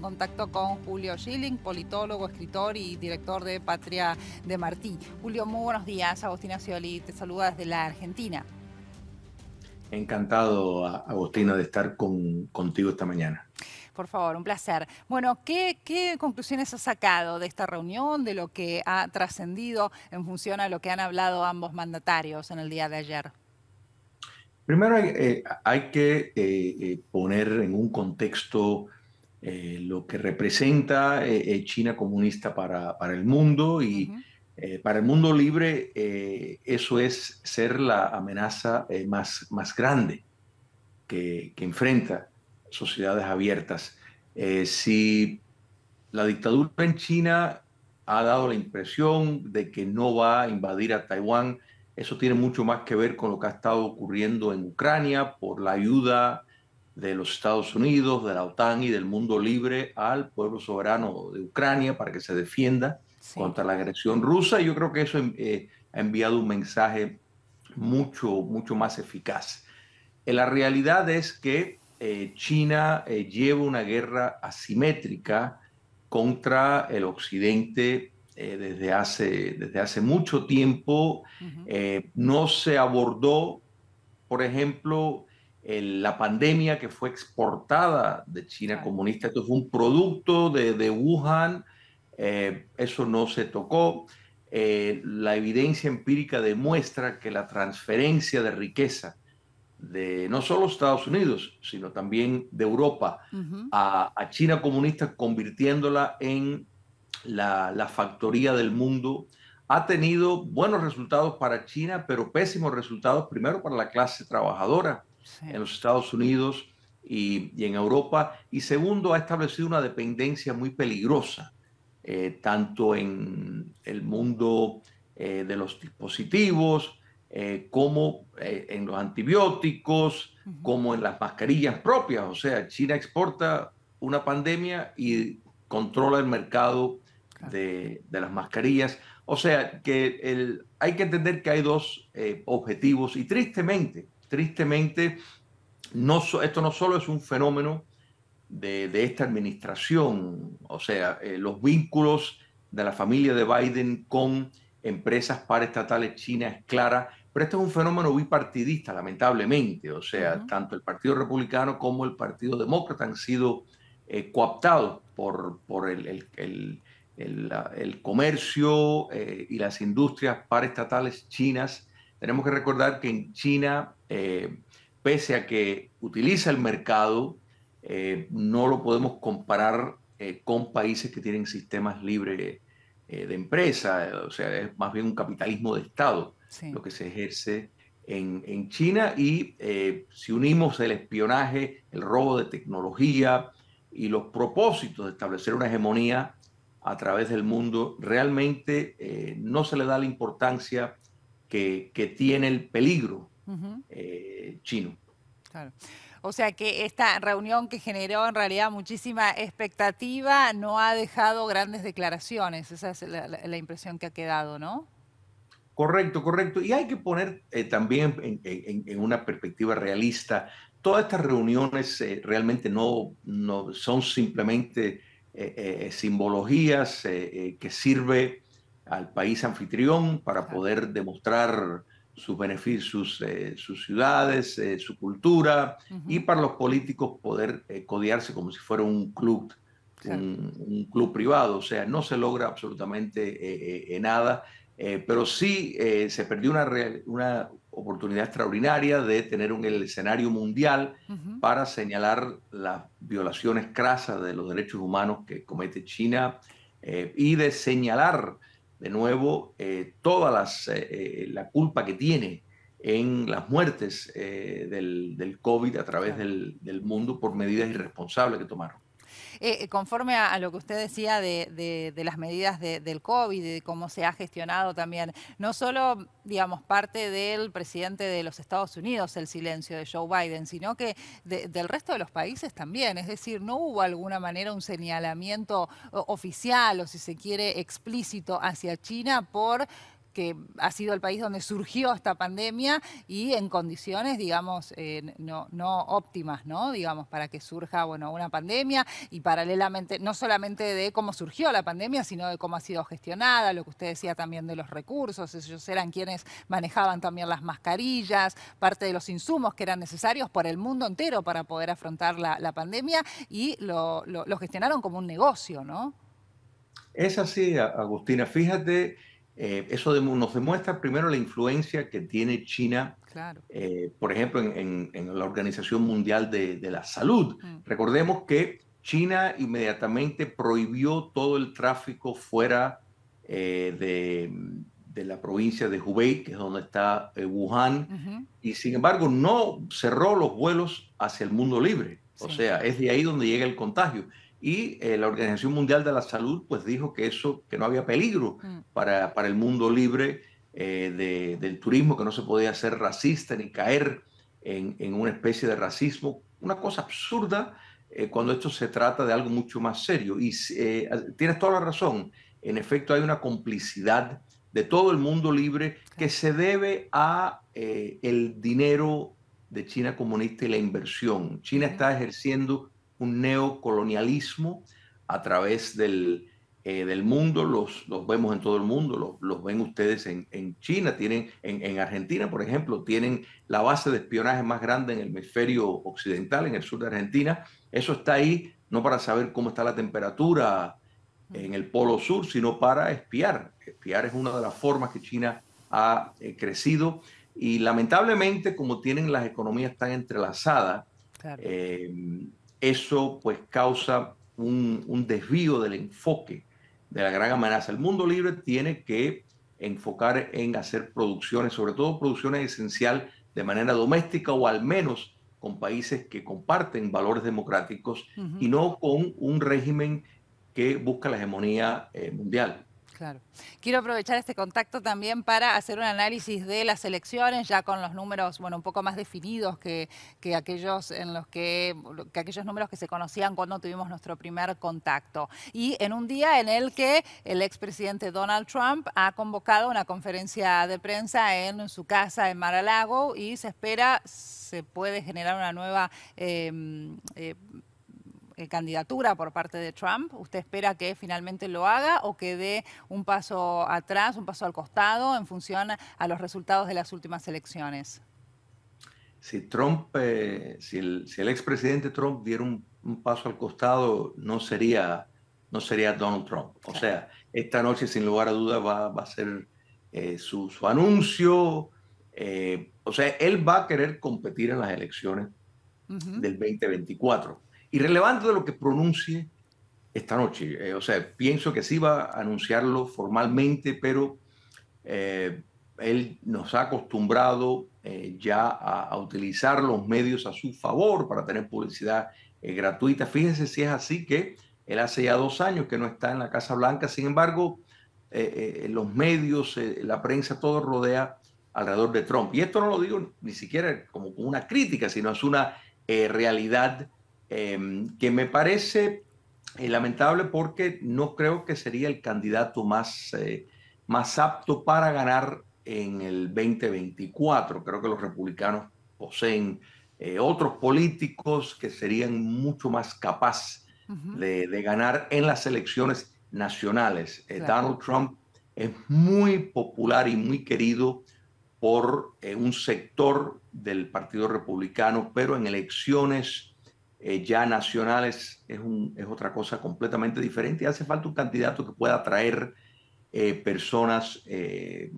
contacto con Julio Schilling, politólogo, escritor y director de Patria de Martí. Julio, muy buenos días. Agustina Cioli te saluda desde la Argentina. Encantado, Agustina, de estar contigo esta mañana. Por favor, un placer. Bueno, ¿qué, conclusiones has sacado de esta reunión, de lo que ha trascendido en función a lo que han hablado ambos mandatarios en el día de ayer? Primero eh, hay, que eh, eh, poner en un contexto eh, lo que representa eh, eh, China comunista para, el mundo y para el mundo libre eso es ser la amenaza más, más grande que, que enfrenta sociedades abiertas. si la dictadura en China ha dado la impresión de que no va a invadir a Taiwán, eso tiene mucho más que ver con lo que ha estado ocurriendo en Ucrania por la ayuda de los Estados Unidos, de la OTAN y del mundo libre al pueblo soberano de Ucrania para que se defienda contra la agresión rusa. yo creo que eso em, eh, ha enviado un mensaje mucho, mucho más eficaz. Eh, la realidad es que eh, China lleva una guerra asimétrica contra el occidente desde, hace, desde hace mucho tiempo. no se abordó, por ejemplo, la pandemia que fue exportada de China comunista. Esto fue un producto de, Wuhan, eh, eso no se tocó. Eh, la evidencia empírica demuestra que la transferencia de riqueza de no solo Estados Unidos, sino también de Europa a, China comunista, convirtiéndola en la factoría del mundo, ha tenido buenos resultados para China, pero pésimos resultados primero para la clase trabajadora, en los Estados Unidos y, en Europa. Y segundo, ha establecido una dependencia muy peligrosa, eh, tanto en el mundo eh, de los dispositivos, eh, como en los antibióticos, como en las mascarillas propias. O sea, China exporta una pandemia y controla el mercado de, las mascarillas. O sea, que hay que entender que hay dos objetivos y tristemente tristemente, esto no solo es un fenómeno de, esta administración, o sea, eh, los vínculos de la familia de Biden con empresas paraestatales chinas es clara, pero esto es un fenómeno bipartidista, lamentablemente, o sea, tanto el Partido Republicano como el Partido Demócrata han sido eh, coaptados por, el, comercio eh, y las industrias paraestatales chinas tenemos que recordar que en China, eh, pese a que utiliza el mercado, eh, no lo podemos comparar eh, con países que tienen sistemas libres de empresa, o sea, es más bien un capitalismo de Estado lo que se ejerce en, en China y si unimos el espionaje, el robo de tecnología y los propósitos de establecer una hegemonía a través del mundo, realmente no se le da la importancia que, tiene el peligro eh, chino. Claro. O sea que esta reunión que generó en realidad muchísima expectativa no ha dejado grandes declaraciones, esa es la, impresión que ha quedado, ¿no? Correcto, correcto. Y hay que poner eh, también en, una perspectiva realista, todas estas reuniones eh, realmente no, son simplemente simbologías que sirve al país anfitrión para poder demostrar sus beneficios, sus, eh, ciudades, eh, su cultura, y para los políticos poder eh, codearse como si fuera un club, un, club privado. O sea, no se logra absolutamente nada, pero sí se perdió una, oportunidad extraordinaria de tener un, el escenario mundial para señalar las violaciones crasas de los derechos humanos que comete China y de señalar de nuevo eh, toda eh, eh, la culpa que tiene en las muertes del, COVID a través del, del mundo por medidas irresponsables que tomaron. Eh, eh, conforme a, lo que usted decía de, las medidas del COVID, de cómo se ha gestionado también, no solo, digamos, parte del presidente de los Estados Unidos, el silencio de Joe Biden, sino que del resto de los países también. Es decir, no hubo alguna manera un señalamiento oficial o, si se quiere, explícito hacia China por que ha sido el país donde surgió esta pandemia y en condiciones, digamos, eh, no, óptimas, ¿no? Digamos, para que surja, bueno, una pandemia y paralelamente, no solamente de cómo surgió la pandemia, sino de cómo ha sido gestionada, lo que usted decía también de los recursos, ellos eran quienes manejaban también las mascarillas, parte de los insumos que eran necesarios por el mundo entero para poder afrontar la, pandemia y lo, lo gestionaron como un negocio, ¿no? Es así, Agustina. Fíjate eh, eso nos demuestra primero la influencia que tiene China, eh, por ejemplo, en, la Organización Mundial de, la Salud. Mm. Recordemos que China inmediatamente prohibió todo el tráfico fuera eh, de, la provincia de Hubei, que es donde está Wuhan, y sin embargo no cerró los vuelos hacia el mundo libre. O sea, es de ahí donde llega el contagio y eh, la Organización Mundial de la Salud pues dijo que eso, que no había peligro mm. para, para el mundo libre eh, del turismo, que no se podía ser racista ni caer en, en una especie de racismo, una cosa absurda eh, cuando esto se trata de algo mucho más serio. Y tienes toda la razón, en efecto hay una complicidad de todo el mundo libre que se debe a el dinero de China comunista y la inversión. China está ejerciendo un neocolonialismo a través del, eh, mundo, los, vemos en todo el mundo, los, ven ustedes en, China, tienen en, Argentina, por ejemplo, tienen la base de espionaje más grande en el hemisferio occidental, en el sur de Argentina. Eso está ahí no para saber cómo está la temperatura en el polo sur, sino para espiar. Espiar es una de las formas que China ha eh, crecido y lamentablemente como tienen las economías tan entrelazadas, eh, eso pues causa un, desvío del enfoque de la gran amenaza. El mundo libre tiene que enfocar en hacer producciones, sobre todo producciones esenciales, de manera doméstica o al menos con países que comparten valores democráticos y no con un régimen que busca la hegemonía eh, mundial. Quiero aprovechar este contacto también para hacer un análisis de las elecciones, ya con los números, bueno, un poco más definidos que, aquellos en los que, que, aquellos números que se conocían cuando tuvimos nuestro primer contacto. Y en un día en el que el expresidente Donald Trump ha convocado una conferencia de prensa en su casa en Mar-a-Lago y se espera se puede generar una nueva em, eh, eh, candidatura por parte de Trump? ¿Usted espera que finalmente lo haga o que dé un paso atrás, un paso al costado en función a los resultados de las últimas elecciones? Si Trump, eh, si el, si el expresidente Trump diera un, paso al costado, no sería, no sería Donald Trump. O sea, esta noche sin lugar a dudas va, a ser eh, su, anuncio. o sea, él va a querer competir en las elecciones del 2024. Irrelevante de lo que pronuncie esta noche. Eh, o sea, pienso que sí va a anunciarlo formalmente, pero eh, él nos ha acostumbrado eh, ya a, a, utilizar los medios a su favor para tener publicidad gratuita. Fíjense si es así que él hace ya dos años que no está en la Casa Blanca, sin embargo, los medios, la prensa, todo rodea alrededor de Trump. Y esto no lo digo ni siquiera como una crítica, sino es una realidad Em, que me parece eh, lamentable porque no creo que sería el candidato más, eh, más apto para ganar en el 2024. Creo que los republicanos poseen eh, otros políticos que serían mucho más capaces de, ganar en las elecciones nacionales. Donald Trump es muy popular y muy querido por un sector del Partido Republicano, pero en elecciones eh, ya nacionales es, un, es, otra cosa completamente diferente. hace falta un candidato que pueda atraer eh, personas eh,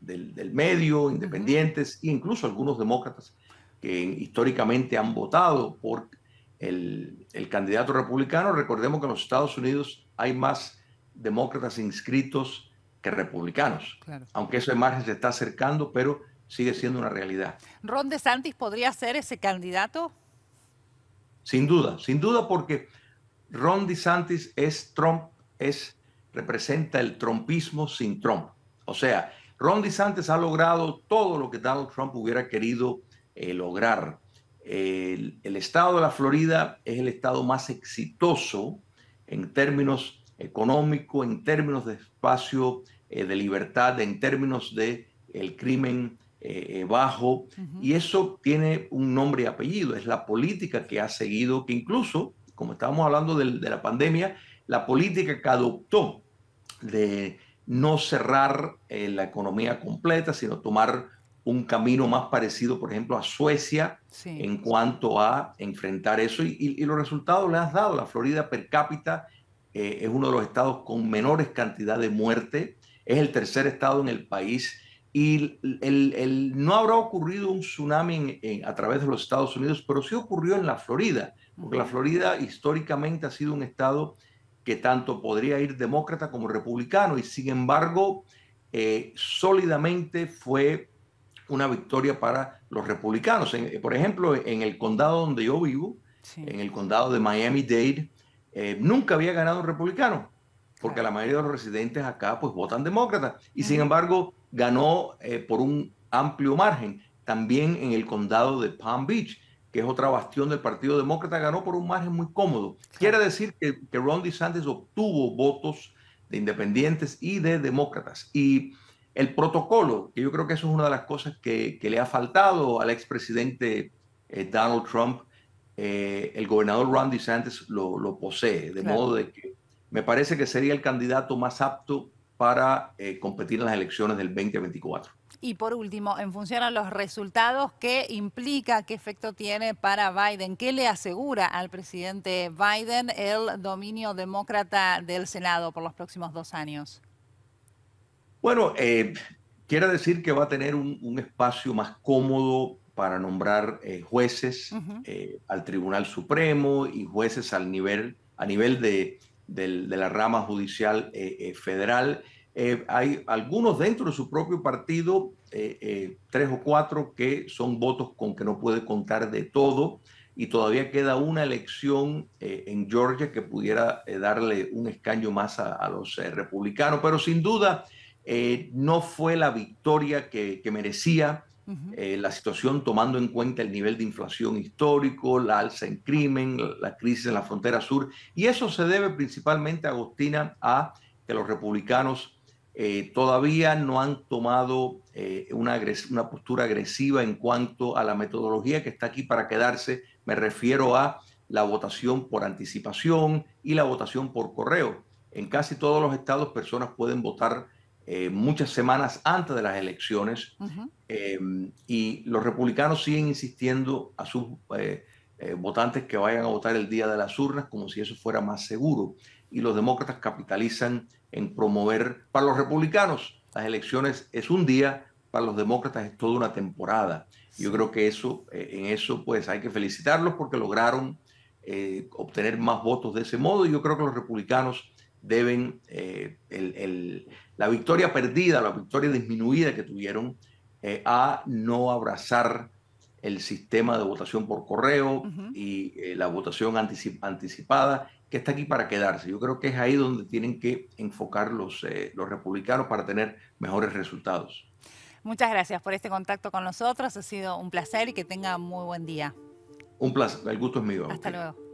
del, medio, independientes, e incluso algunos demócratas que históricamente han votado por el, candidato republicano. Recordemos que en los Estados Unidos hay más demócratas inscritos que republicanos, aunque aunque ese margen se está acercando, pero sigue siendo una realidad. ¿Ron DeSantis podría ser ese candidato? sin duda, sin duda porque Ron DeSantis es Trump, es, representa el trumpismo sin Trump. O sea, Ron DeSantis ha logrado todo lo que Donald Trump hubiera querido eh, lograr. El, estado de la Florida es el estado más exitoso en términos económicos, en términos de espacio eh, de libertad, en términos de el crimen eh, bajo, y eso tiene un nombre y apellido, es la política que ha seguido, que incluso, como estábamos hablando de, la pandemia, la política que adoptó de no cerrar eh, la economía completa, sino tomar un camino más parecido, por ejemplo, a Suecia en cuanto a enfrentar eso. Y, los resultados le has dado. La Florida per cápita eh, es uno de los estados con menores cantidades de muerte. Es el tercer estado en el país y el, no habrá ocurrido un tsunami a través de los Estados Unidos, pero sí ocurrió en la Florida, porque la Florida históricamente ha sido un estado que tanto podría ir demócrata como republicano, y sin embargo, eh, sólidamente fue una victoria para los republicanos. por ejemplo, en el condado donde yo vivo, en el condado de Miami-Dade, eh, nunca había ganado un republicano, porque la mayoría de los residentes acá pues votan demócrata, y sin embargo ganó eh, por un amplio margen. También en el condado de Palm Beach, que es otra bastión del Partido Demócrata, ganó por un margen muy cómodo. Quiere decir que, que Ron DeSantis obtuvo votos de independientes y de demócratas. Y el protocolo, que yo creo que eso es una de las cosas que, le ha faltado al expresidente eh, Donald Trump, eh, el gobernador Ron DeSantis lo, lo posee, de modo de que me parece que sería el candidato más apto para eh, competir en las elecciones del 2024. Y por último, en función a los resultados, ¿qué implica, qué efecto tiene para Biden? ¿Qué le asegura al presidente Biden el dominio demócrata del Senado por los próximos dos años? Bueno, eh, quiere decir que va a tener un, espacio más cómodo para nombrar eh, jueces al Tribunal Supremo y jueces al nivel, a nivel de, del, de la rama judicial eh, eh, federal. Eh, hay algunos dentro de su propio partido, tres o cuatro, que son votos con que no puede contar de todo y todavía queda una elección en Georgia que pudiera darle un escaño más a, los republicanos, pero sin duda no fue la victoria que, que merecía eh, la situación tomando en cuenta el nivel de inflación histórico, la alza en crimen, la crisis en la frontera sur. Y eso se debe principalmente, Agostina, a que los republicanos eh, todavía no han tomado eh, una, una postura agresiva en cuanto a la metodología que está aquí para quedarse. Me refiero a la votación por anticipación y la votación por correo. En casi todos los estados personas pueden votar eh, muchas semanas antes de las elecciones eh, y los republicanos siguen insistiendo a sus eh, votantes que vayan a votar el día de las urnas como si eso fuera más seguro y los demócratas capitalizan en promover para los republicanos las elecciones es un día para los demócratas es toda una temporada yo creo que eso en eso pues hay que felicitarlos porque lograron obtener más votos de ese modo y yo creo que los republicanos deben eh, la victoria perdida, la victoria disminuida que tuvieron, eh, a no abrazar el sistema de votación por correo y eh, la votación anticipada, que está aquí para quedarse. Yo creo que es ahí donde tienen que enfocar los, los republicanos para tener mejores resultados. Muchas gracias por este contacto con nosotros. Ha sido un placer y que tenga muy buen día. Un placer. El gusto es mío. Hasta luego.